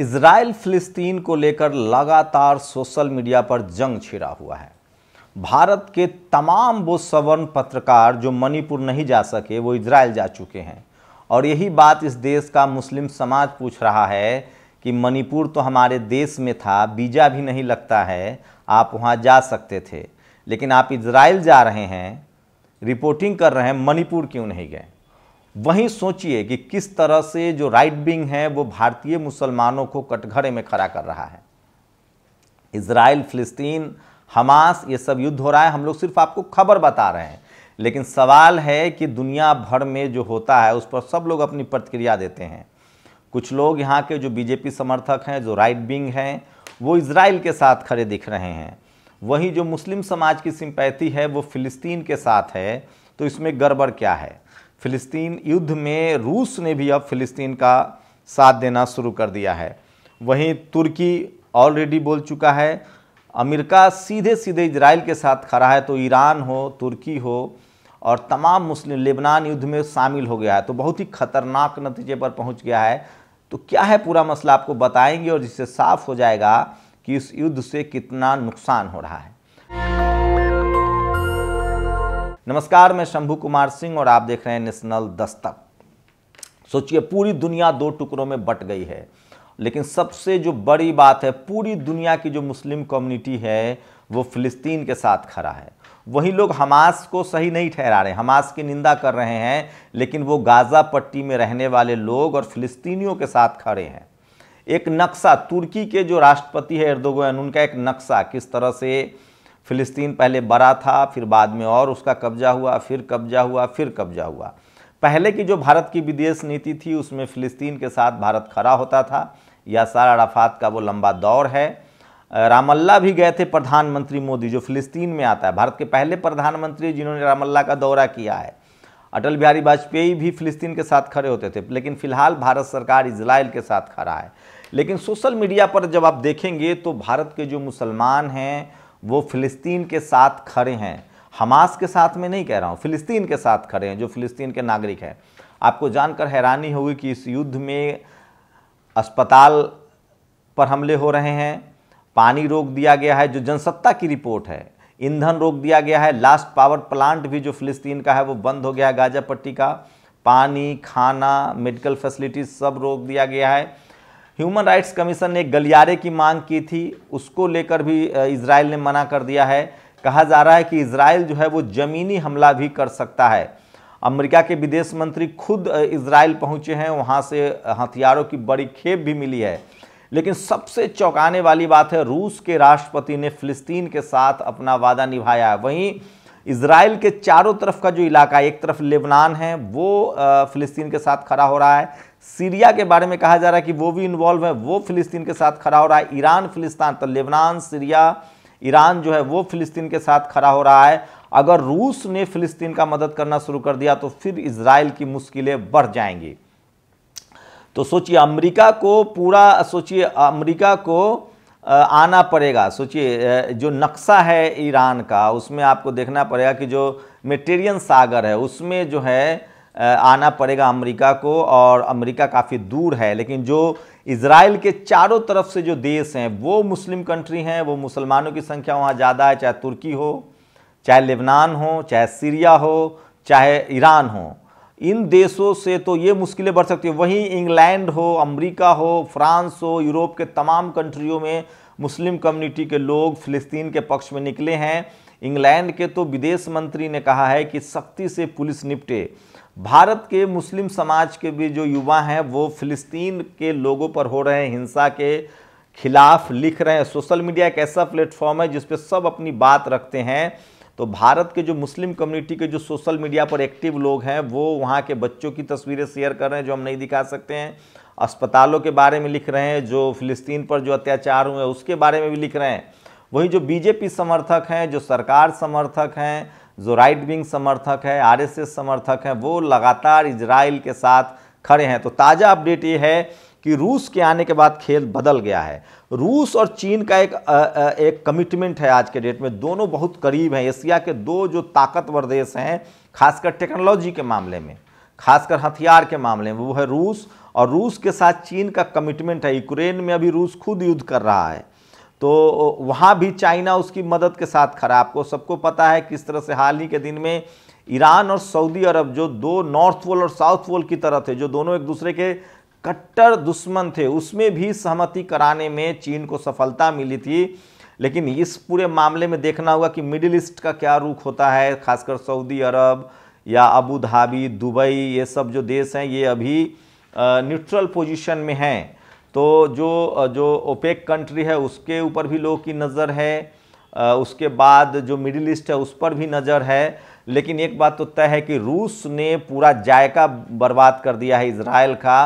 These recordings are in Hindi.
इसराइल फिलिस्तीन को लेकर लगातार सोशल मीडिया पर जंग छिड़ा हुआ है भारत के तमाम वो सवर्ण पत्रकार जो मणिपुर नहीं जा सके वो इसराइल जा चुके हैं और यही बात इस देश का मुस्लिम समाज पूछ रहा है कि मणिपुर तो हमारे देश में था वीज़ा भी नहीं लगता है आप वहाँ जा सकते थे लेकिन आप इसराइल जा रहे हैं रिपोर्टिंग कर रहे हैं मणिपुर क्यों नहीं गए वहीं सोचिए कि किस तरह से जो राइट विंग है वो भारतीय मुसलमानों को कटघरे में खड़ा कर रहा है इसराइल फिलिस्तीन हमास ये सब युद्ध हो रहा है हम लोग सिर्फ आपको खबर बता रहे हैं लेकिन सवाल है कि दुनिया भर में जो होता है उस पर सब लोग अपनी प्रतिक्रिया देते हैं कुछ लोग यहाँ के जो बीजेपी समर्थक हैं जो राइट विंग हैं वो इसराइल के साथ खड़े दिख रहे हैं वहीं जो मुस्लिम समाज की सिंपैथी है वो फ़िलिस्तीन के साथ है तो इसमें गड़बड़ क्या है फिलिस्तीन युद्ध में रूस ने भी अब फिलिस्तीन का साथ देना शुरू कर दिया है वहीं तुर्की ऑलरेडी बोल चुका है अमेरिका सीधे सीधे इसराइल के साथ खड़ा है तो ईरान हो तुर्की हो और तमाम मुस्लिम लेबनान युद्ध में शामिल हो गया है तो बहुत ही खतरनाक नतीजे पर पहुंच गया है तो क्या है पूरा मसला आपको बताएंगे और जिससे साफ हो जाएगा कि इस युद्ध से कितना नुकसान हो रहा है नमस्कार मैं शंभू कुमार सिंह और आप देख रहे हैं नेशनल दस्तक सोचिए पूरी दुनिया दो टुकड़ों में बट गई है लेकिन सबसे जो बड़ी बात है पूरी दुनिया की जो मुस्लिम कम्युनिटी है वो फिलिस्तीन के साथ खड़ा है वही लोग हमास को सही नहीं ठहरा रहे हमास की निंदा कर रहे हैं लेकिन वो गाज़ा पट्टी में रहने वाले लोग और फिलिस्तीनियों के साथ खड़े हैं एक नक्शा तुर्की के जो राष्ट्रपति है इर्दोगन उनका एक नक्शा किस तरह से फ़िलिस्तीन पहले बड़ा था फिर बाद में और उसका कब्जा हुआ फिर कब्जा हुआ फिर कब्जा हुआ पहले की जो भारत की विदेश नीति थी उसमें फ़िलिस्तीन के साथ भारत खड़ा होता था या सारा अराफात का वो लंबा दौर है रामल्ला भी गए थे प्रधानमंत्री मोदी जो फ़िलिस्तीन में आता है भारत के पहले प्रधानमंत्री जिन्होंने रामल्ला का दौरा किया है अटल बिहारी वाजपेयी भी फिलिस्तीन के साथ खड़े होते थे लेकिन फिलहाल भारत सरकार इसराइल के साथ खड़ा है लेकिन सोशल मीडिया पर जब आप देखेंगे तो भारत के जो मुसलमान हैं वो फिलिस्तीन के साथ खड़े हैं हमास के साथ में नहीं कह रहा हूँ फिलिस्तीन के साथ खड़े हैं जो फिलिस्तीन के नागरिक हैं आपको जानकर हैरानी होगी कि इस युद्ध में अस्पताल पर हमले हो रहे हैं पानी रोक दिया गया है जो जनसत्ता की रिपोर्ट है ईंधन रोक दिया गया है लास्ट पावर प्लांट भी जो फिलिस्तीन का है वो बंद हो गया है गाजा पट्टी का पानी खाना मेडिकल फैसिलिटीज सब रोक दिया गया है ह्यूमन राइट्स कमीशन ने गलियारे की मांग की थी उसको लेकर भी इसराइल ने मना कर दिया है कहा जा रहा है कि इसराइल जो है वो ज़मीनी हमला भी कर सकता है अमेरिका के विदेश मंत्री खुद इसराइल पहुंचे हैं वहां से हथियारों की बड़ी खेप भी मिली है लेकिन सबसे चौंकाने वाली बात है रूस के राष्ट्रपति ने फिलिस्तीन के साथ अपना वादा निभाया है वहीं इसराइल के चारों तरफ का जो इलाका एक तरफ लेबनान है वो फिलिस्तीन के साथ खड़ा हो रहा है सीरिया के बारे में कहा जा रहा है कि वो भी इन्वॉल्व है वो फिलिस्तीन के साथ खड़ा हो रहा है ईरान फिलिस्तान तो लेबनान सीरिया ईरान जो है वो फिलिस्तीन के साथ खड़ा हो रहा है अगर रूस ने फिलिस्तीन का मदद करना शुरू कर दिया तो फिर इसराइल की मुश्किलें बढ़ जाएंगी तो सोचिए अमेरिका को पूरा सोचिए अमेरिका को आना पड़ेगा सोचिए जो नक्शा है ईरान का उसमें आपको देखना पड़ेगा कि जो मेटेरियन सागर है उसमें जो है आना पड़ेगा अमेरिका को और अमेरिका काफ़ी दूर है लेकिन जो इसराइल के चारों तरफ से जो देश हैं वो मुस्लिम कंट्री हैं वो मुसलमानों की संख्या वहाँ ज़्यादा है चाहे तुर्की हो चाहे लेबनान हो चाहे सीरिया हो चाहे ईरान हो इन देशों से तो ये मुश्किलें बढ़ सकती हैं वहीं इंग्लैंड हो अमेरिका हो फ्रांस हो यूरोप के तमाम कंट्रियों में मुस्लिम कम्युनिटी के लोग फिलिस्तीन के पक्ष में निकले हैं इंग्लैंड के तो विदेश मंत्री ने कहा है कि सख्ती से पुलिस निपटे भारत के मुस्लिम समाज के भी जो युवा हैं वो फिलिस्तीन के लोगों पर हो रहे हिंसा के खिलाफ लिख रहे हैं सोशल मीडिया एक ऐसा प्लेटफॉर्म है जिसपे सब अपनी बात रखते हैं तो भारत के जो मुस्लिम कम्युनिटी के जो सोशल मीडिया पर एक्टिव लोग हैं वो वहाँ के बच्चों की तस्वीरें शेयर कर रहे हैं जो हम नहीं दिखा सकते हैं अस्पतालों के बारे में लिख रहे हैं जो फिलिस्तीन पर जो अत्याचार हुए उसके बारे में भी लिख रहे हैं वही जो बीजेपी समर्थक हैं जो सरकार समर्थक हैं जो राइट विंग समर्थक है आरएसएस समर्थक हैं वो लगातार इजराइल के साथ खड़े हैं तो ताज़ा अपडेट ये है कि रूस के आने के बाद खेल बदल गया है रूस और चीन का एक आ, आ, एक कमिटमेंट है आज के डेट में दोनों बहुत करीब हैं एशिया के दो जो ताकतवर देश हैं खासकर टेक्नोलॉजी के मामले में खासकर हथियार के मामले में वो है रूस और रूस के साथ चीन का कमिटमेंट है यूक्रेन में अभी रूस खुद युद्ध कर रहा है तो वहाँ भी चाइना उसकी मदद के साथ खड़ा आपको सबको पता है किस तरह से हाल ही के दिन में ईरान और सऊदी अरब जो दो नॉर्थ पोल और साउथ पोल की तरह थे जो दोनों एक दूसरे के कट्टर दुश्मन थे उसमें भी सहमति कराने में चीन को सफलता मिली थी लेकिन इस पूरे मामले में देखना होगा कि मिडिल ईस्ट का क्या रुख होता है खासकर सऊदी अरब या अबू धाबी दुबई ये सब जो देश हैं ये अभी न्यूट्रल पोजीशन में हैं तो जो जो ओपेक कंट्री है उसके ऊपर भी लोगों की नज़र है उसके बाद जो मिडिल ईस्ट है उस पर भी नज़र है लेकिन एक बात तो तय है कि रूस ने पूरा जायका बर्बाद कर दिया है इसराइल का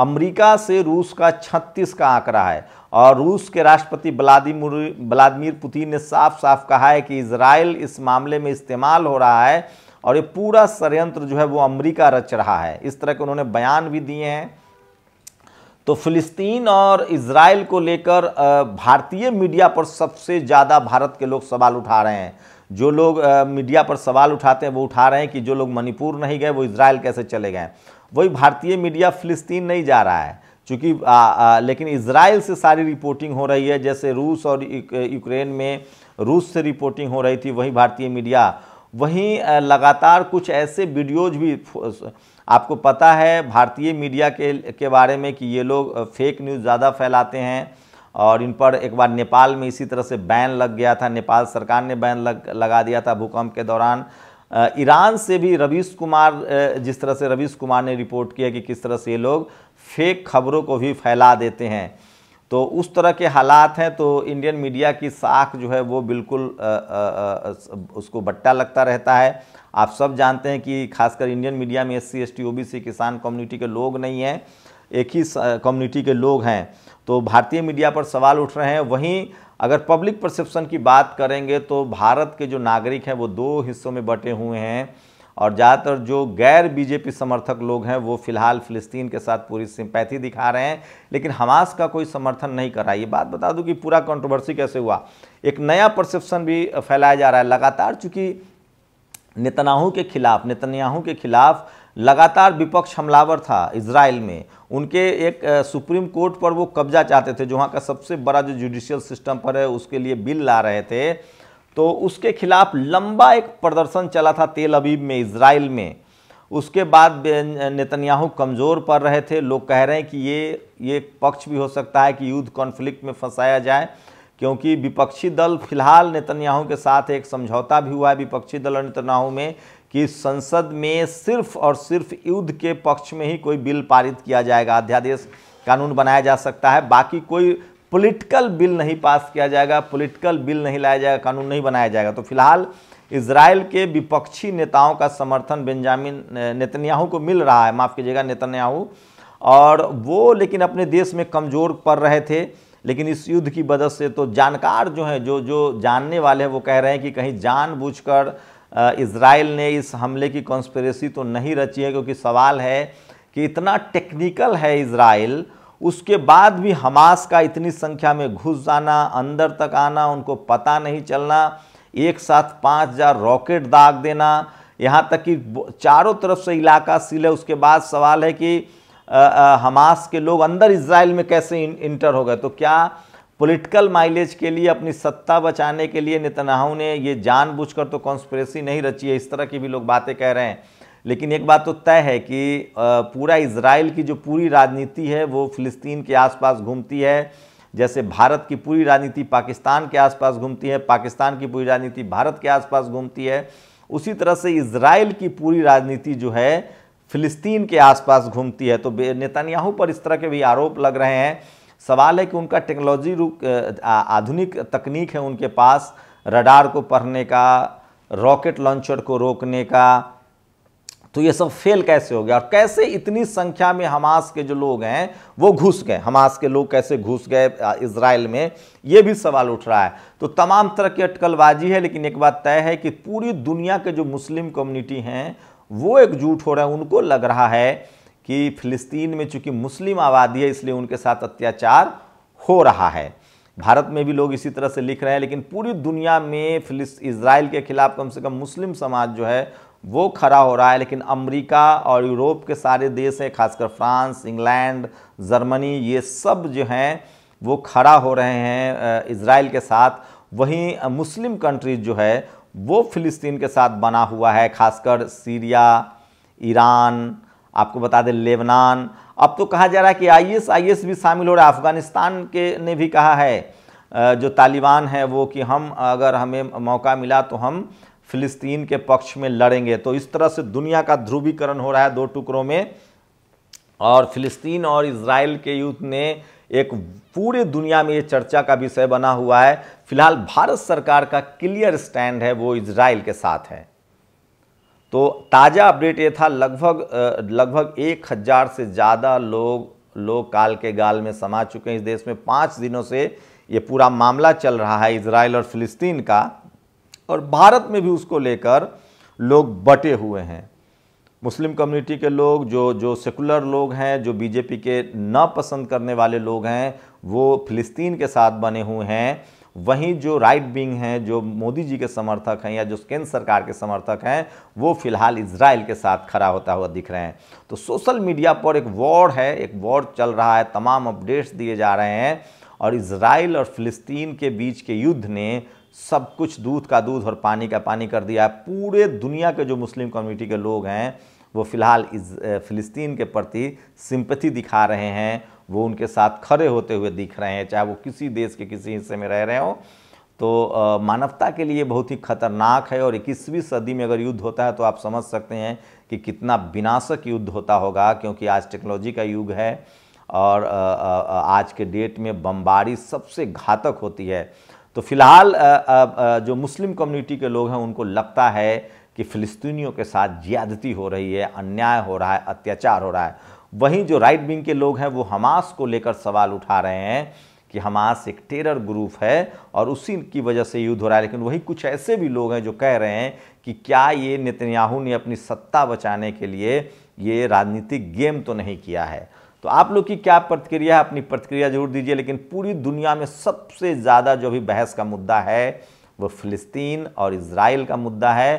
अमेरिका से रूस का 36 का आंकड़ा है और रूस के राष्ट्रपति व्लादिमिर व्लादिमिर पुतिन ने साफ साफ कहा है कि इसराइल इस मामले में इस्तेमाल हो रहा है और ये पूरा षडयंत्र जो है वो अमेरिका रच रहा है इस तरह के उन्होंने बयान भी दिए हैं तो फिलिस्तीन और इसराइल को लेकर भारतीय मीडिया पर सबसे ज़्यादा भारत के लोग सवाल उठा रहे हैं जो लोग मीडिया पर सवाल उठाते हैं वो उठा रहे हैं कि जो लोग मणिपुर नहीं गए वो इसराइल कैसे चले गए वही भारतीय मीडिया फिलिस्तीन नहीं जा रहा है चूँकि लेकिन इसराइल से सारी रिपोर्टिंग हो रही है जैसे रूस और यूक्रेन में रूस से रिपोर्टिंग हो रही थी वही भारतीय मीडिया वहीं लगातार कुछ ऐसे वीडियोज भी आपको पता है भारतीय मीडिया के के बारे में कि ये लोग फेक न्यूज़ ज़्यादा फैलाते हैं और इन पर एक बार नेपाल में इसी तरह से बैन लग गया था नेपाल सरकार ने बैन लग लगा दिया था भूकंप के दौरान ईरान से भी रवीश कुमार जिस तरह से रवीश कुमार ने रिपोर्ट किया कि किस तरह से ये लोग फेक खबरों को भी फैला देते हैं तो उस तरह के हालात हैं तो इंडियन मीडिया की साख जो है वो बिल्कुल आ, आ, आ, उसको बट्टा लगता रहता है आप सब जानते हैं कि खासकर इंडियन मीडिया में S C S T O B C किसान कम्युनिटी के लोग नहीं हैं एक ही कम्युनिटी के लोग हैं तो भारतीय मीडिया पर सवाल उठ रहे हैं वहीं अगर पब्लिक परसेप्शन की बात करेंगे तो भारत के जो नागरिक हैं वो दो हिस्सों में बटे हुए हैं और ज़्यादातर जो गैर बीजेपी समर्थक लोग हैं वो फिलहाल फ़िलिस्तीन के साथ पूरी सिंपैथी दिखा रहे हैं लेकिन हमास का कोई समर्थन नहीं कर रहा ये बात बता दूं कि पूरा कंट्रोवर्सी कैसे हुआ एक नया परसेप्शन भी फैलाया जा रहा है लगातार चूँकि नेतनाहू के खिलाफ नेतन्याहू के खिलाफ लगातार विपक्ष हमलावर था इसराइल में उनके एक सुप्रीम कोर्ट पर वो कब्जा चाहते थे जो वहाँ का सबसे बड़ा जो जुडिशियल सिस्टम पर है उसके लिए बिल ला रहे थे तो उसके खिलाफ लंबा एक प्रदर्शन चला था तेल अबीब में इसराइल में उसके बाद नेतन्याहू कमज़ोर पड़ रहे थे लोग कह रहे हैं कि ये ये पक्ष भी हो सकता है कि युद्ध कॉन्फ्लिक्ट में फंसाया जाए क्योंकि विपक्षी दल फिलहाल नेतन्याहू के साथ एक समझौता भी हुआ है विपक्षी दल और नेतन्याहू में कि संसद में सिर्फ और सिर्फ युद्ध के पक्ष में ही कोई बिल पारित किया जाएगा अध्यादेश कानून बनाया जा सकता है बाकी कोई पॉलिटिकल बिल नहीं पास किया जाएगा पॉलिटिकल बिल नहीं लाया जाएगा कानून नहीं बनाया जाएगा तो फिलहाल इसराइल के विपक्षी नेताओं का समर्थन बेंजामिन नेतन्याहू को मिल रहा है माफ़ कीजिएगा नेतन्याहू और वो लेकिन अपने देश में कमज़ोर पड़ रहे थे लेकिन इस युद्ध की मदद से तो जानकार जो हैं जो जो जानने वाले हैं वो कह रहे हैं कि कहीं जानबूझकर इसराइल ने इस हमले की कॉन्स्परेसी तो नहीं रची है क्योंकि सवाल है कि इतना टेक्निकल है इसराइल उसके बाद भी हमास का इतनी संख्या में घुस जाना अंदर तक आना उनको पता नहीं चलना एक साथ पाँच हज़ार रॉकेट दाग देना यहाँ तक कि चारों तरफ से इलाका सील है उसके बाद सवाल है कि आ, आ, हमास के लोग अंदर इसराइल में कैसे इंटर हो गए तो क्या पॉलिटिकल माइलेज के लिए अपनी सत्ता बचाने के लिए नेतन्याहू ने ये जानबूझकर तो कॉन्स्परेसी नहीं रची है इस तरह की भी लोग बातें कह रहे हैं लेकिन एक बात तो तय है कि पूरा इसराइल की जो पूरी राजनीति है वो फिलिस्तीन के आसपास घूमती है जैसे भारत की पूरी राजनीति पाकिस्तान के आसपास घूमती है पाकिस्तान की पूरी राजनीति भारत के आसपास घूमती है उसी तरह से इसराइल की पूरी राजनीति जो है फिलिस्तीन के आसपास घूमती है तो नेतान्याहू पर इस तरह के भी आरोप लग रहे हैं सवाल है कि उनका टेक्नोलॉजी रूप आधुनिक तकनीक है उनके पास रडार को पढ़ने का रॉकेट लॉन्चर को रोकने का तो ये सब फेल कैसे हो गया और कैसे इतनी संख्या में हमास के जो लोग हैं वो घुस गए हमास के लोग कैसे घुस गए इसराइल में ये भी सवाल उठ रहा है तो तमाम तरह की अटकलबाजी है लेकिन एक बात तय है कि पूरी दुनिया के जो मुस्लिम कम्युनिटी हैं वो एकजुट हो रहे हैं उनको लग रहा है कि फिलिस्तीन में चूंकि मुस्लिम आबादी है इसलिए उनके साथ अत्याचार हो रहा है भारत में भी लोग इसी तरह से लिख रहे हैं लेकिन पूरी दुनिया में फिलिस्त इसराइल के खिलाफ कम से कम मुस्लिम समाज जो है वो खड़ा हो रहा है लेकिन अमेरिका और यूरोप के सारे देश हैं खासकर फ्रांस इंग्लैंड जर्मनी ये सब जो हैं वो खड़ा हो रहे हैं इसराइल के साथ वहीं मुस्लिम कंट्रीज जो है वो फ़िलिस्तीन के साथ बना हुआ है खासकर सीरिया ईरान आपको बता दें लेबनान अब तो कहा जा रहा है कि आईएस आईएस भी शामिल हो रहा है अफ़गानिस्तान के ने भी कहा है जो तालिबान है वो कि हम अगर हमें मौका मिला तो हम फिलिस्तीन के पक्ष में लड़ेंगे तो इस तरह से दुनिया का ध्रुवीकरण हो रहा है दो टुकड़ों में और फिलिस्तीन और इसराइल के युद्ध ने एक पूरे दुनिया में ये चर्चा का विषय बना हुआ है फिलहाल भारत सरकार का क्लियर स्टैंड है वो इसराइल के साथ है तो ताज़ा अपडेट ये था लगभग लगभग एक हज़ार से ज़्यादा लोग लोग काल के गाल में समा चुके हैं इस देश में पाँच दिनों से ये पूरा मामला चल रहा है इसराइल और फिलिस्तीन का और भारत में भी उसको लेकर लोग बटे हुए हैं मुस्लिम कम्युनिटी के लोग जो जो सेकुलर लोग हैं जो बीजेपी के ना पसंद करने वाले लोग हैं वो फिलिस्तीन के साथ बने हुए हैं वहीं जो राइट विंग हैं जो मोदी जी के समर्थक हैं या जो केंद्र सरकार के समर्थक हैं वो फिलहाल इसराइल के साथ खड़ा होता हुआ दिख रहे हैं तो सोशल मीडिया पर एक वॉर है एक वॉर चल रहा है तमाम अपडेट्स दिए जा रहे हैं और इसराइल और फिलिस्तीन के बीच के युद्ध ने सब कुछ दूध का दूध और पानी का पानी कर दिया पूरे दुनिया के जो मुस्लिम कम्युनिटी के लोग हैं वो फ़िलहाल इस फ़िलिस्तीन के प्रति सिंपथी दिखा रहे हैं वो उनके साथ खड़े होते हुए दिख रहे हैं चाहे वो किसी देश के किसी हिस्से में रह रहे हों तो मानवता के लिए बहुत ही खतरनाक है और इक्कीसवीं सदी में अगर युद्ध होता है तो आप समझ सकते हैं कि कितना विनाशक युद्ध होता होगा क्योंकि आज टेक्नोलॉजी का युग है और आज के डेट में बमबारी सबसे घातक होती है तो फिलहाल जो मुस्लिम कम्युनिटी के लोग हैं उनको लगता है कि फ़िलिस्तीनियों के साथ ज्यादती हो रही है अन्याय हो रहा है अत्याचार हो रहा है वहीं जो राइट विंग के लोग हैं वो हमास को लेकर सवाल उठा रहे हैं कि हमास एक टेरर ग्रुप है और उसी की वजह से युद्ध हो रहा है लेकिन वही कुछ ऐसे भी लोग हैं जो कह रहे हैं कि क्या ये नेतन्याहू ने अपनी सत्ता बचाने के लिए ये राजनीतिक गेम तो नहीं किया है तो आप लोग की क्या प्रतिक्रिया है अपनी प्रतिक्रिया जरूर दीजिए लेकिन पूरी दुनिया में सबसे ज़्यादा जो भी बहस का मुद्दा है वो फिलिस्तीन और इसराइल का मुद्दा है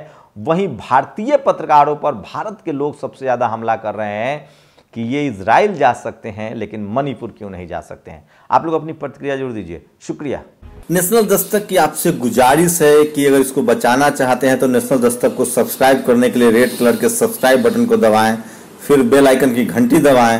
वहीं भारतीय पत्रकारों पर भारत के लोग सबसे ज़्यादा हमला कर रहे हैं कि ये इसराइल जा सकते हैं लेकिन मणिपुर क्यों नहीं जा सकते हैं आप लोग अपनी प्रतिक्रिया जरूर दीजिए शुक्रिया नेशनल दस्तक की आपसे गुजारिश है कि अगर इसको बचाना चाहते हैं तो नेशनल दस्तक को सब्सक्राइब करने के लिए रेड कलर के सब्सक्राइब बटन को दबाएं फिर बेल आइकन की घंटी दबाएं